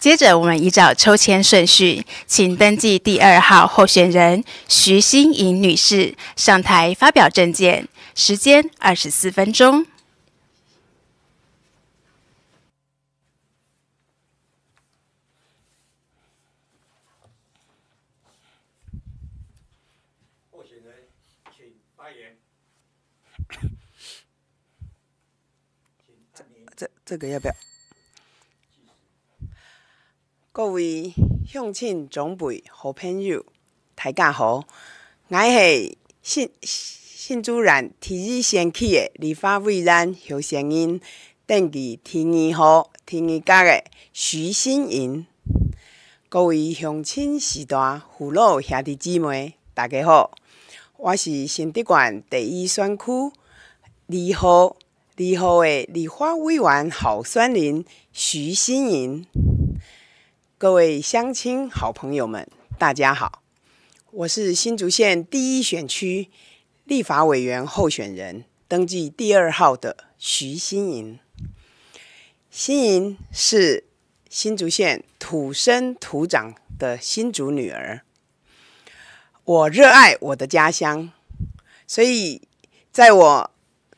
接着，我们依照抽签顺序，请登记第二号候选人徐欣颖女士上台发表证件，时间二十四分钟。候选人，请发言。这这个要不要？各位乡亲长辈、好朋友，大家好！我是新新竹人，天宇乡起的立法委员候选人，登记天宇号、天宇街的徐新莹。各位乡亲、时代父老兄弟姊妹，大家好！我是新竹县第一选区二号、二号的立法委员候选人徐心莹。各位乡亲、好朋友们，大家好！我是新竹县第一选区立法委员候选人登记第二号的徐新莹。新莹是新竹县土生土长的新竹女儿，我热爱我的家乡，所以在我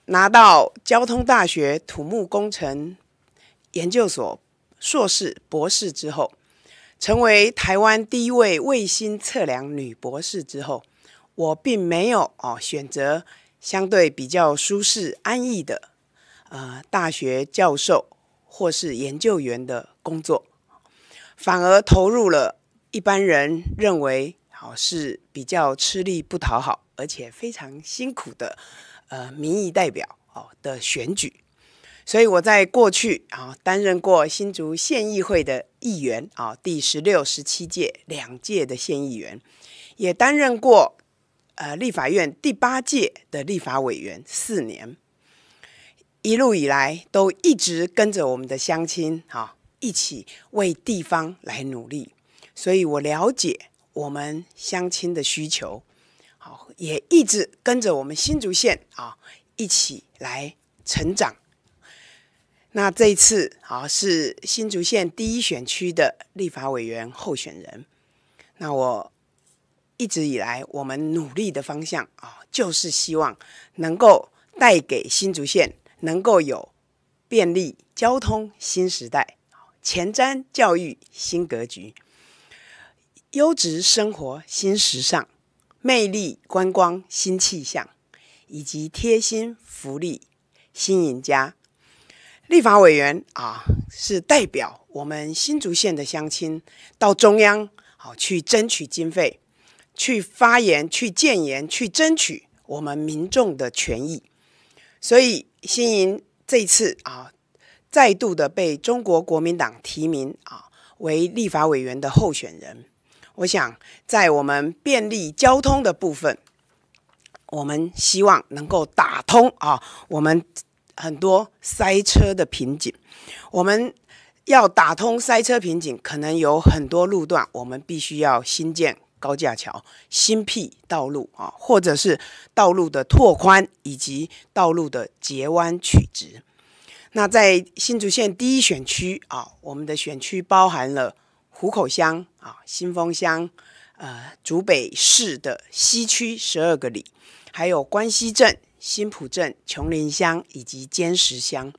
拿到交通大学土木工程研究所硕士、博士之后，成为台湾第一位卫星测量女博士之后，我并没有哦选择相对比较舒适安逸的，呃大学教授或是研究员的工作，反而投入了一般人认为哦是比较吃力不讨好而且非常辛苦的，呃民意代表哦的选举。所以我在过去啊担任过新竹县议会的议员啊第十六、十七届两届的县议员，也担任过呃立法院第八届的立法委员四年，一路以来都一直跟着我们的乡亲啊一起为地方来努力，所以我了解我们乡亲的需求，好也一直跟着我们新竹县啊一起来成长。那这一次，啊，是新竹县第一选区的立法委员候选人。那我一直以来，我们努力的方向啊，就是希望能够带给新竹县能够有便利交通新时代，前瞻教育新格局，优质生活新时尚，魅力观光新气象，以及贴心福利新赢家。立法委员啊，是代表我们新竹县的乡亲到中央好去争取经费，去发言、去建言、去争取我们民众的权益。所以，新营这次啊，再度的被中国国民党提名啊为立法委员的候选人。我想，在我们便利交通的部分，我们希望能够打通啊，我们。很多塞车的瓶颈，我们要打通塞车瓶颈，可能有很多路段，我们必须要新建高架桥、新辟道路啊，或者是道路的拓宽以及道路的截弯取直。那在新竹县第一选区啊，我们的选区包含了湖口乡啊、新丰乡，呃，竹北市的西区十二个里，还有关西镇。新浦镇、琼林乡以及尖石乡。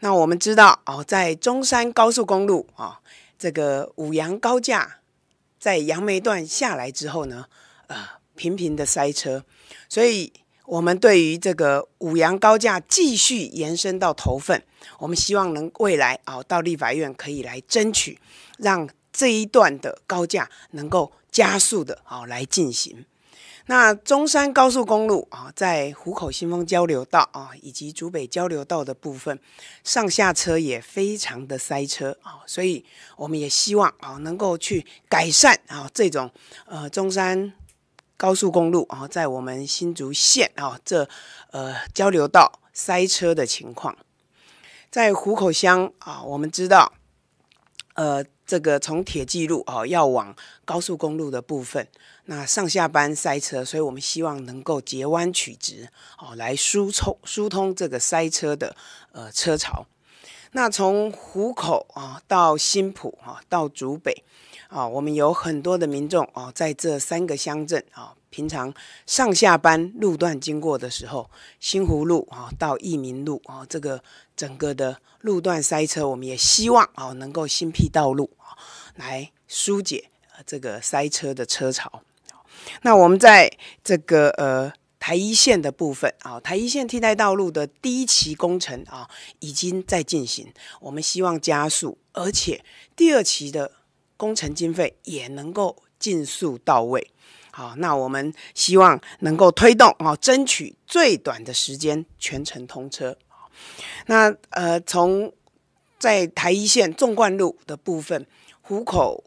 那我们知道哦，在中山高速公路啊，这个五羊高架在杨梅段下来之后呢，呃，频频的塞车。所以，我们对于这个五羊高架继续延伸到头份，我们希望能未来啊，到立法院可以来争取，让这一段的高架能够加速的啊来进行。那中山高速公路啊，在湖口新丰交流道啊以及竹北交流道的部分，上下车也非常的塞车啊，所以我们也希望啊，能够去改善啊这种呃中山高速公路啊，在我们新竹县啊这呃交流道塞车的情况，在湖口乡啊，我们知道，呃。这个从铁纪路哦，要往高速公路的部分，那上下班塞车，所以我们希望能够截弯取直哦，来疏通疏通这个塞车的呃车潮。那从虎口啊到新浦啊到竹北啊，我们有很多的民众哦，在这三个乡镇啊。平常上下班路段经过的时候，新湖路啊到益民路啊，这个整个的路段塞车，我们也希望啊能够新辟道路啊，来疏解这个塞车的车潮。那我们在这个呃台一线的部分啊，台一线替代道路的第一期工程啊已经在进行，我们希望加速，而且第二期的工程经费也能够尽速到位。好，那我们希望能够推动啊，争取最短的时间全程通车。那呃，从在台一线纵贯路的部分，湖口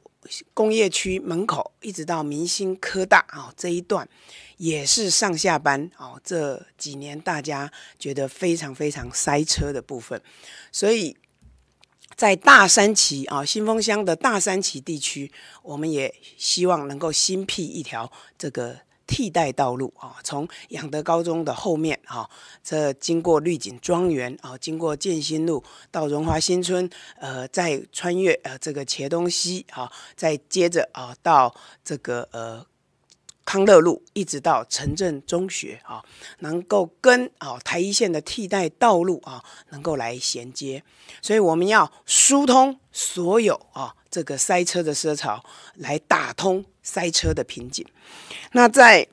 工业区门口一直到明星科大啊这一段，也是上下班啊这几年大家觉得非常非常塞车的部分，所以。在大山崎啊，新丰乡的大山崎地区，我们也希望能够新辟一条这个替代道路啊，从养德高中的后面啊，这经过绿景庄园啊，经过建新路到荣华新村，呃，再穿越呃这个茄东西啊，再接着啊到这个呃。康乐路一直到城镇中学啊，能够跟啊台一线的替代道路啊能够来衔接，所以我们要疏通所有啊这个塞车的车潮，来打通塞车的瓶颈。那在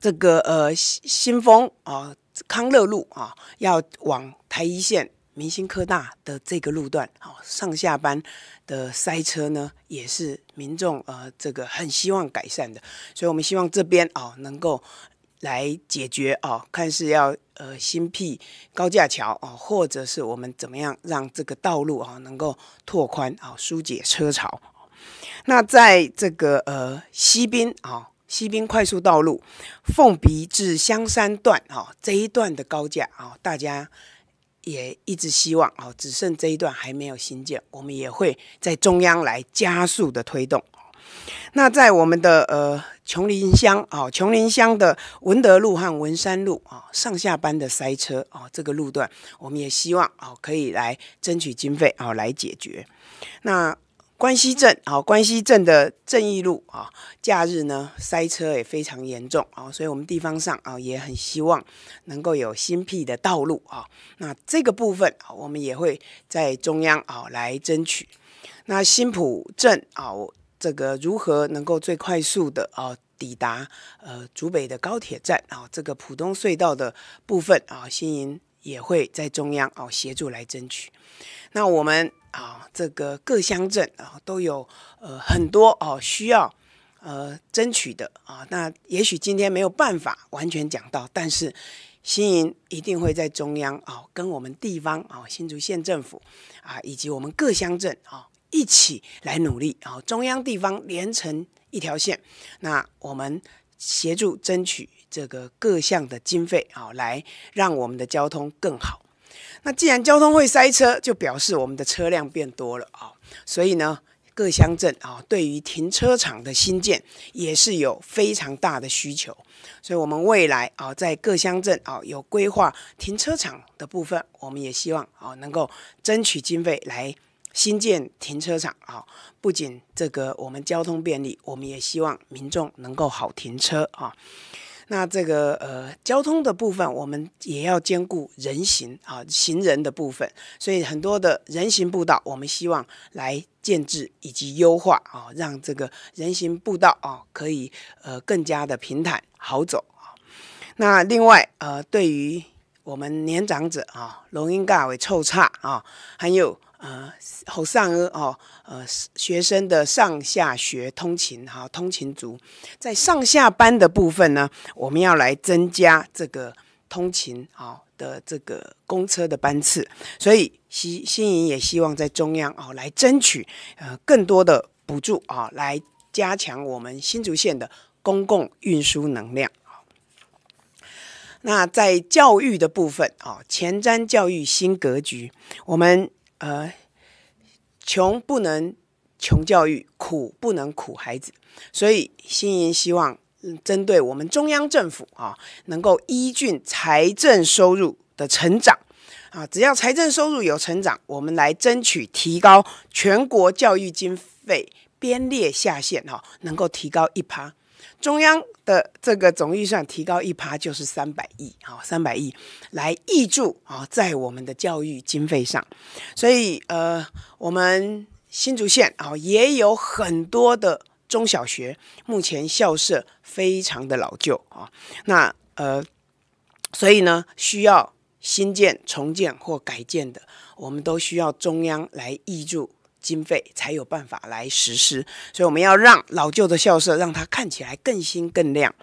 这个呃新新丰啊康乐路啊，要往台一线。明星科大的这个路段哦，上下班的塞车呢，也是民众呃这个很希望改善的，所以我们希望这边啊能够来解决哦，看是要呃新辟高架桥哦，或者是我们怎么样让这个道路啊能够拓宽啊，疏解车潮。那在这个呃西滨啊，西滨快速道路凤鼻至香山段啊这一段的高架啊，大家。也一直希望哦，只剩这一段还没有新建，我们也会在中央来加速的推动那在我们的呃琼林乡啊，琼林乡的文德路和文山路啊，上下班的塞车啊，这个路段，我们也希望哦，可以来争取经费啊，来解决。那。关西镇啊，关西镇的正义路啊，假日呢塞车也非常严重啊，所以我们地方上啊也很希望能够有新辟的道路啊。那这个部分啊，我们也会在中央啊来争取。那新浦镇啊，这个如何能够最快速的啊抵达呃竹北的高铁站啊？这个浦东隧道的部分啊，新营也会在中央啊协助来争取。那我们。啊，这个各乡镇啊都有呃很多哦需要呃争取的啊。那也许今天没有办法完全讲到，但是新营一定会在中央啊跟我们地方啊新竹县政府啊以及我们各乡镇啊一起来努力啊，中央地方连成一条线。那我们协助争取这个各项的经费啊，来让我们的交通更好。那既然交通会塞车，就表示我们的车辆变多了啊。所以呢，各乡镇啊，对于停车场的新建也是有非常大的需求。所以，我们未来啊，在各乡镇啊有规划停车场的部分，我们也希望啊能够争取经费来新建停车场啊。不仅这个我们交通便利，我们也希望民众能够好停车啊。那这个呃交通的部分，我们也要兼顾人行啊，行人的部分，所以很多的人行步道，我们希望来建制以及优化啊，让这个人行步道啊可以呃更加的平坦好走啊。那另外呃，对于我们年长者啊，容易尬为臭岔啊，还有。呃，好上哦，呃，学生的上下学通勤哈，通勤族在上下班的部分呢，我们要来增加这个通勤啊，的这个公车的班次，所以新新营也希望在中央哦来争取呃更多的补助啊，来加强我们新竹县的公共运输能量。那在教育的部分啊，前瞻教育新格局，我们。呃，穷不能穷教育，苦不能苦孩子，所以新营希望，嗯，针对我们中央政府啊，能够依据财政收入的成长，啊，只要财政收入有成长，我们来争取提高全国教育经费编列下限，哈，能够提高一趴。中央的这个总预算提高一趴就是三百亿啊，三百亿来挹注啊，在我们的教育经费上。所以呃，我们新竹县啊，也有很多的中小学，目前校舍非常的老旧啊。那呃，所以呢，需要新建、重建或改建的，我们都需要中央来挹注。经费才有办法来实施，所以我们要让老旧的校舍让它看起来更新更亮。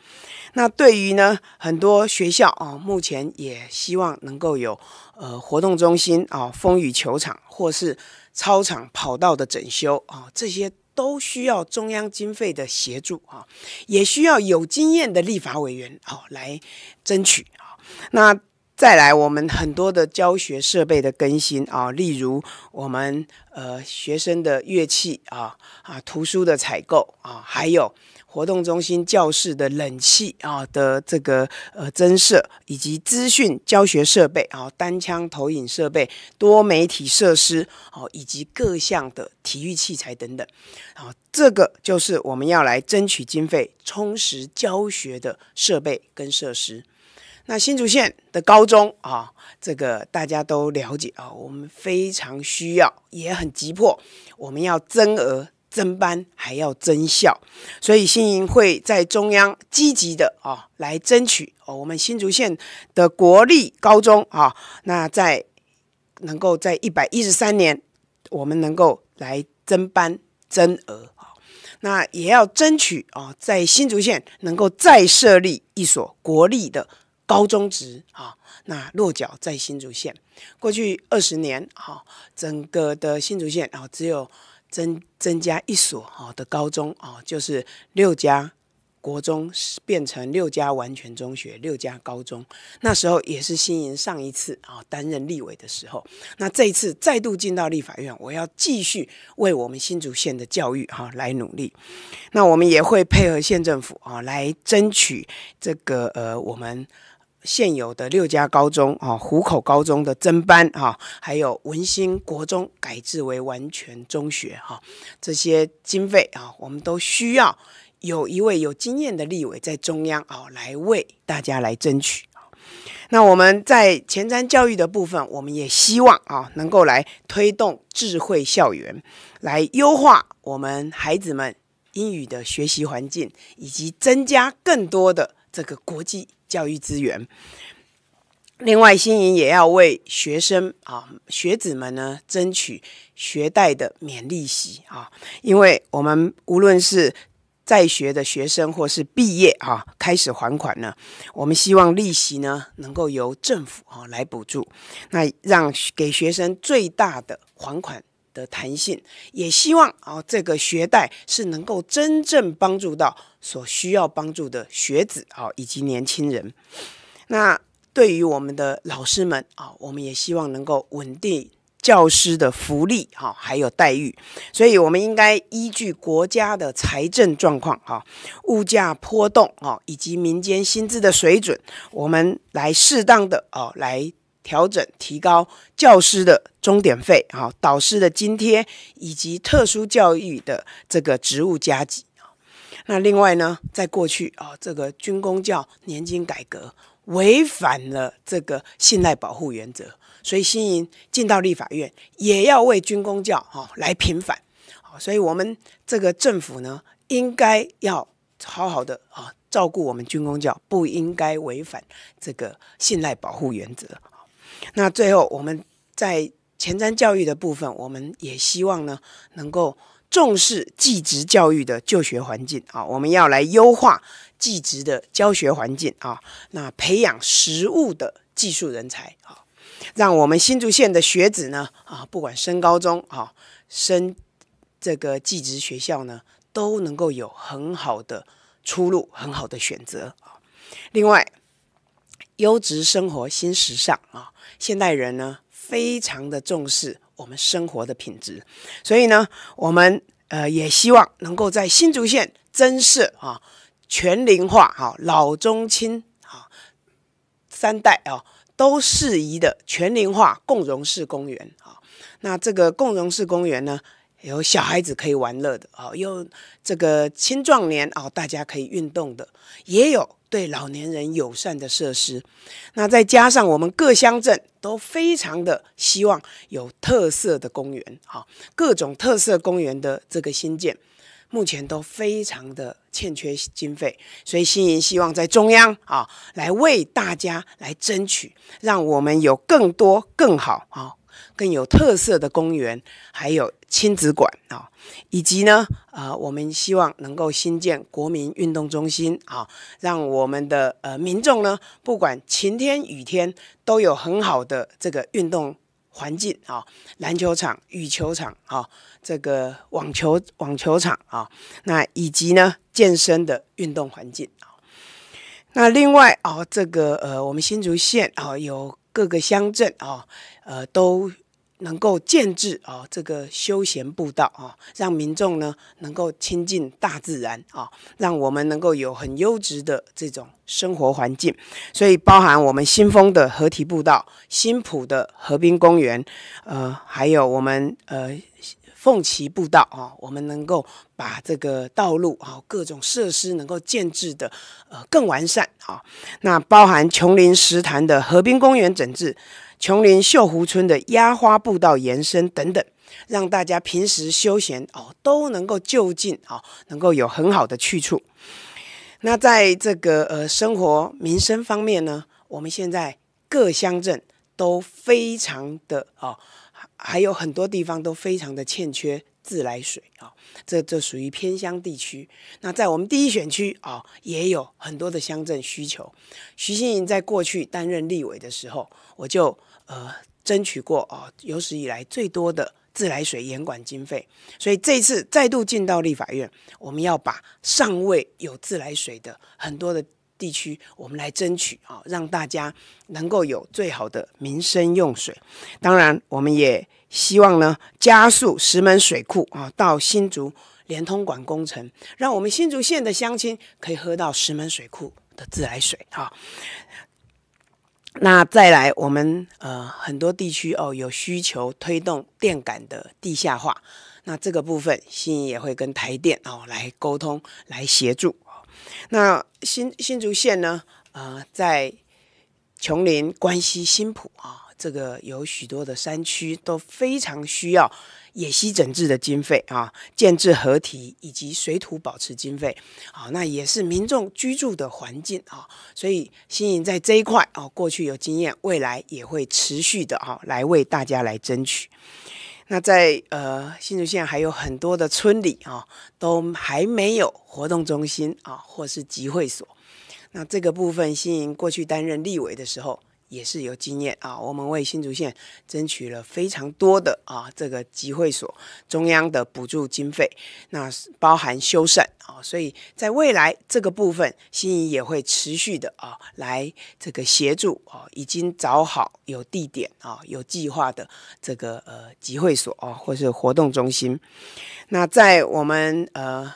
那对于呢，很多学校啊，目前也希望能够有呃活动中心啊、风雨球场或是操场跑道的整修啊，这些都需要中央经费的协助啊，也需要有经验的立法委员啊来争取啊。那。再来，我们很多的教学设备的更新啊，例如我们呃学生的乐器啊啊图书的采购啊，还有活动中心教室的冷气啊的这个呃增设，以及资讯教学设备啊，单枪投影设备、多媒体设施哦，以及各项的体育器材等等，啊，这个就是我们要来争取经费，充实教学的设备跟设施。那新竹县的高中啊，这个大家都了解啊，我们非常需要，也很急迫，我们要增额、增班，还要增校，所以新营会在中央积极的啊来争取哦，我们新竹县的国立高中啊，那在能够在一百一十三年，我们能够来增班增额那也要争取啊，在新竹县能够再设立一所国立的。高中职啊，那落脚在新竹县。过去二十年啊，整个的新竹县啊，只有增增加一所啊的高中啊，就是六家国中变成六家完全中学，六家高中。那时候也是新营上一次啊担任立委的时候。那这一次再度进到立法院，我要继续为我们新竹县的教育哈来努力。那我们也会配合县政府啊来争取这个呃我们。现有的六家高中啊，虎口高中的增班啊，还有文兴国中改制为完全中学哈，这些经费啊，我们都需要有一位有经验的立委在中央啊，来为大家来争取。那我们在前瞻教育的部分，我们也希望啊，能够来推动智慧校园，来优化我们孩子们英语的学习环境，以及增加更多的这个国际。教育资源。另外，新营也要为学生啊、学子们呢，争取学贷的免利息啊。因为我们无论是在学的学生，或是毕业啊开始还款呢，我们希望利息呢能够由政府啊来补助，那让给学生最大的还款。的弹性，也希望啊，这个学贷是能够真正帮助到所需要帮助的学子啊，以及年轻人。那对于我们的老师们啊，我们也希望能够稳定教师的福利哈，还有待遇。所以，我们应该依据国家的财政状况哈、物价波动哈，以及民间薪资的水准，我们来适当的啊，来调整提高教师的。终点费啊，导师的津贴以及特殊教育的这个职务加级啊，那另外呢，在过去啊，这个军公教年金改革违反了这个信赖保护原则，所以新营进到立法院也要为军公教哈来平反所以我们这个政府呢，应该要好好的啊照顾我们军公教，不应该违反这个信赖保护原则那最后我们在。前瞻教育的部分，我们也希望呢，能够重视技职教育的就学环境啊，我们要来优化技职的教学环境啊，那培养实务的技术人才啊，让我们新竹县的学子呢啊，不管升高中啊，升这个技职学校呢，都能够有很好的出路，很好的选择啊。另外，优质生活新时尚啊，现代人呢。非常的重视我们生活的品质，所以呢，我们呃也希望能够在新竹县增设啊全龄化哈老中青啊三代啊都适宜的全龄化共融式公园啊。那这个共融式公园呢，有小孩子可以玩乐的啊，有这个青壮年啊大家可以运动的也有。对老年人友善的设施，那再加上我们各乡镇都非常的希望有特色的公园啊，各种特色公园的这个新建，目前都非常的欠缺经费，所以新营希望在中央啊来为大家来争取，让我们有更多更好啊。更有特色的公园，还有亲子馆啊，以及呢，啊，我们希望能够新建国民运动中心啊，让我们的呃民众呢，不管晴天雨天都有很好的这个运动环境啊，篮球场、羽球场啊，这个网球网球场啊，那以及呢，健身的运动环境啊。那另外啊，这个呃，我们新竹县啊有。各个乡镇啊，呃，都能够建置啊，这个休闲步道啊，让民众呢能够亲近大自然啊，让我们能够有很优质的这种生活环境。所以，包含我们新丰的合体步道、新浦的河滨公园，呃，还有我们呃。凤岐步道啊，我们能够把这个道路啊各种设施能够建置的呃更完善啊，那包含琼林石潭的河滨公园整治，琼林秀湖村的压花步道延伸等等，让大家平时休闲哦都能够就近啊能够有很好的去处。那在这个呃生活民生方面呢，我们现在各乡镇都非常的啊。还有很多地方都非常的欠缺自来水啊，这这属于偏乡地区。那在我们第一选区啊，也有很多的乡镇需求。徐新莹在过去担任立委的时候，我就呃争取过啊有史以来最多的自来水严管经费。所以这一次再度进到立法院，我们要把尚未有自来水的很多的。地区，我们来争取啊，让大家能够有最好的民生用水。当然，我们也希望呢，加速石门水库啊到新竹连通管工程，让我们新竹县的乡亲可以喝到石门水库的自来水啊。那再来，我们呃很多地区哦有需求，推动电杆的地下化。那这个部分，新也会跟台电哦来沟通，来协助。那新新竹县呢？呃，在琼林、关西、新浦啊，这个有许多的山区，都非常需要野溪整治的经费啊，建制河堤以及水土保持经费。啊。那也是民众居住的环境啊，所以新营在这一块啊，过去有经验，未来也会持续的哈，来为大家来争取。那在呃新竹县还有很多的村里啊，都还没有活动中心啊，或是集会所。那这个部分，新营过去担任立委的时候。也是有经验啊，我们为新竹县争取了非常多的啊这个集会所中央的补助经费，那包含修缮啊，所以在未来这个部分，新仪也会持续的啊来这个协助啊，已经找好有地点啊有计划的这个呃集会所啊或是活动中心，那在我们呃。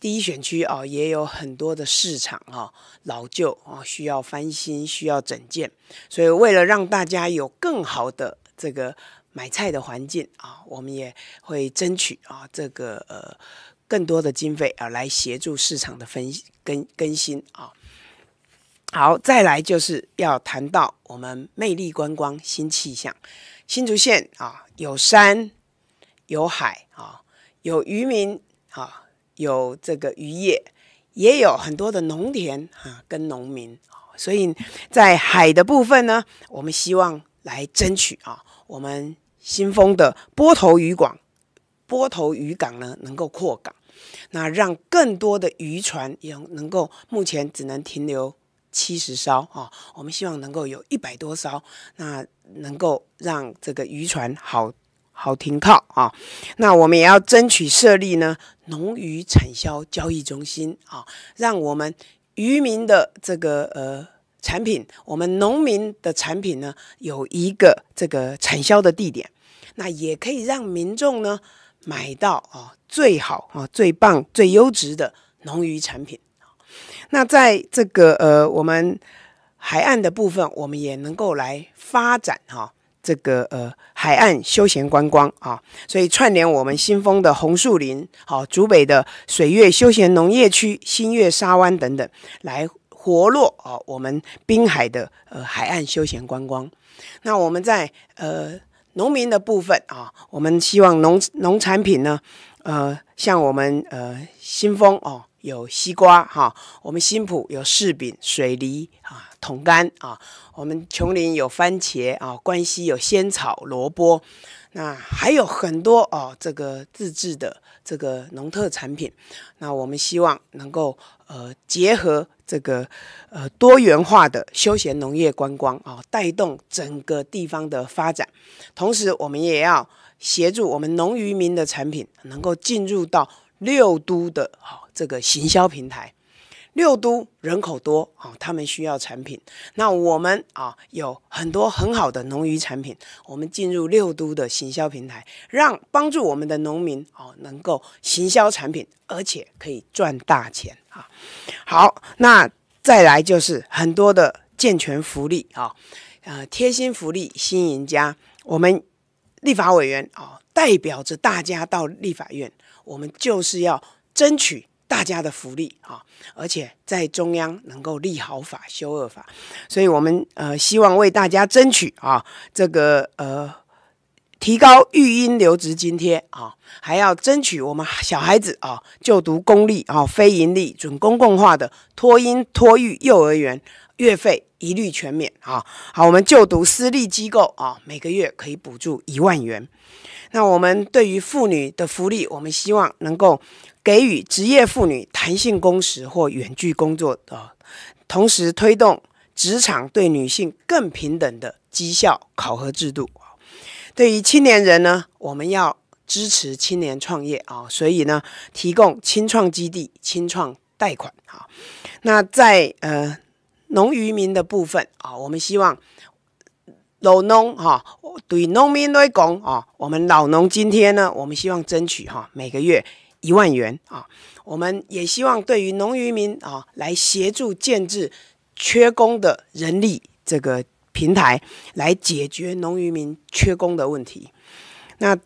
第一选区啊，也有很多的市场啊，老旧啊，需要翻新，需要整建，所以为了让大家有更好的这个买菜的环境啊，我们也会争取啊，这个呃更多的经费啊，来协助市场的分更更新啊。好，再来就是要谈到我们魅力观光新气象，新竹县啊，有山，有海啊，有渔民啊。有这个渔业，也有很多的农田啊，跟农民所以在海的部分呢，我们希望来争取啊，我们新丰的波头渔港，波头渔港呢能够扩港，那让更多的渔船也能够，目前只能停留七十艘啊，我们希望能够有一百多艘，那能够让这个渔船好。好停靠啊，那我们也要争取设立呢农渔产销交易中心啊，让我们渔民的这个呃产品，我们农民的产品呢有一个这个产销的地点，那也可以让民众呢买到啊最好啊最棒最优质的农渔产品那在这个呃我们海岸的部分，我们也能够来发展哈。这个呃海岸休闲观光啊，所以串联我们新丰的红树林，好，竹北的水月休闲农业区、新月沙湾等等，来活络啊我们滨海的呃海岸休闲观光。那我们在呃农民的部分啊，我们希望农农产品呢，呃，像我们呃新丰哦。有西瓜哈，我们新浦有柿饼、水梨啊、桶柑啊，我们琼林有番茄啊，关西有仙草、萝卜，那还有很多哦。这个自制的这个农特产品，那我们希望能够呃结合这个呃多元化的休闲农业观光啊，带动整个地方的发展。同时，我们也要协助我们农渔民的产品能够进入到六都的哈。这个行销平台，六都人口多啊，他们需要产品。那我们啊有很多很好的农渔产品，我们进入六都的行销平台，让帮助我们的农民哦能够行销产品，而且可以赚大钱啊。好，那再来就是很多的健全福利啊，呃，贴心福利，新赢家。我们立法委员啊，代表着大家到立法院，我们就是要争取。大家的福利啊，而且在中央能够立好法修恶法，所以我们呃希望为大家争取啊这个呃提高育婴留职津贴啊，还要争取我们小孩子啊就读公立啊非盈利准公共化的托婴托育幼儿园月费一律全免啊，好，我们就读私立机构啊每个月可以补助一万元。那我们对于妇女的福利，我们希望能够。给予职业妇女弹性工时或远距工作啊，同时推动职场对女性更平等的绩效考核制度对于青年人呢，我们要支持青年创业啊，所以呢，提供青创基地、青创贷款啊。那在呃农渔民的部分啊，我们希望老农哈对农民来讲啊，我们老农今天呢，我们希望争取哈每个月。一万元啊！我们也希望对于农渔民啊，来协助建制缺工的人力这个平台，来解决农渔民缺工的问题。那。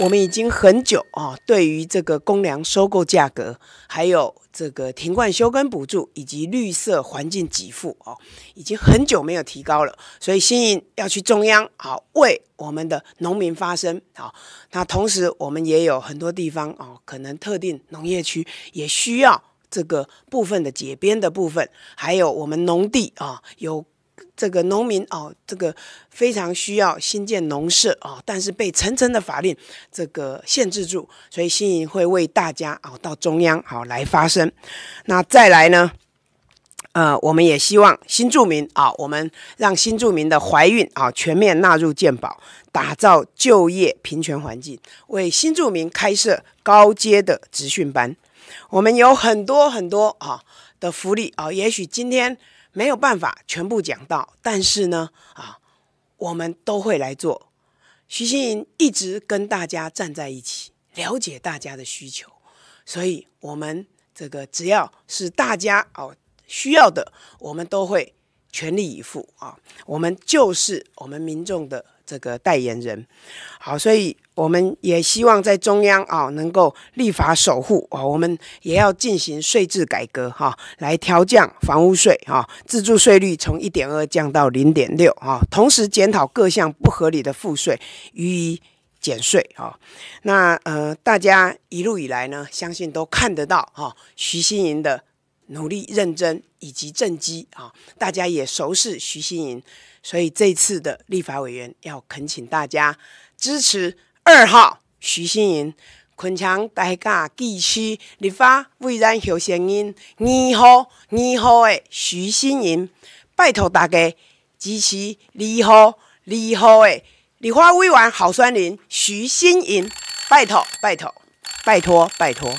我们已经很久啊，对于这个公粮收购价格，还有这个停灌休耕补助以及绿色环境给付哦，已经很久没有提高了。所以新营要去中央啊，为我们的农民发声啊。那同时我们也有很多地方啊，可能特定农业区也需要这个部分的解编的部分，还有我们农地啊有。这个农民哦，这个非常需要新建农舍啊，但是被层层的法令这个限制住，所以新营会为大家啊到中央好来发声。那再来呢，呃，我们也希望新住民啊，我们让新住民的怀孕啊全面纳入健保，打造就业平权环境，为新住民开设高阶的职训班，我们有很多很多啊的福利啊，也许今天。没有办法全部讲到，但是呢，啊，我们都会来做。徐新莹一直跟大家站在一起，了解大家的需求，所以我们这个只要是大家哦需要的，我们都会。全力以赴啊！我们就是我们民众的这个代言人，好，所以我们也希望在中央啊能够立法守护啊，我们也要进行税制改革哈，来调降房屋税哈，自住税率从一点二降到零点六哈，同时检讨各项不合理的赋税予以减税哈。那呃，大家一路以来呢，相信都看得到哈，徐新莹的。努力认真以及正绩啊，大家也熟识徐新盈，所以这次的立法委员要恳请大家支持二号徐新盈，昆强大家继续立法委员候选人二号二号的徐新盈，拜托大家支持二号二号的立法委员候选人徐新盈，拜托拜托拜托拜托。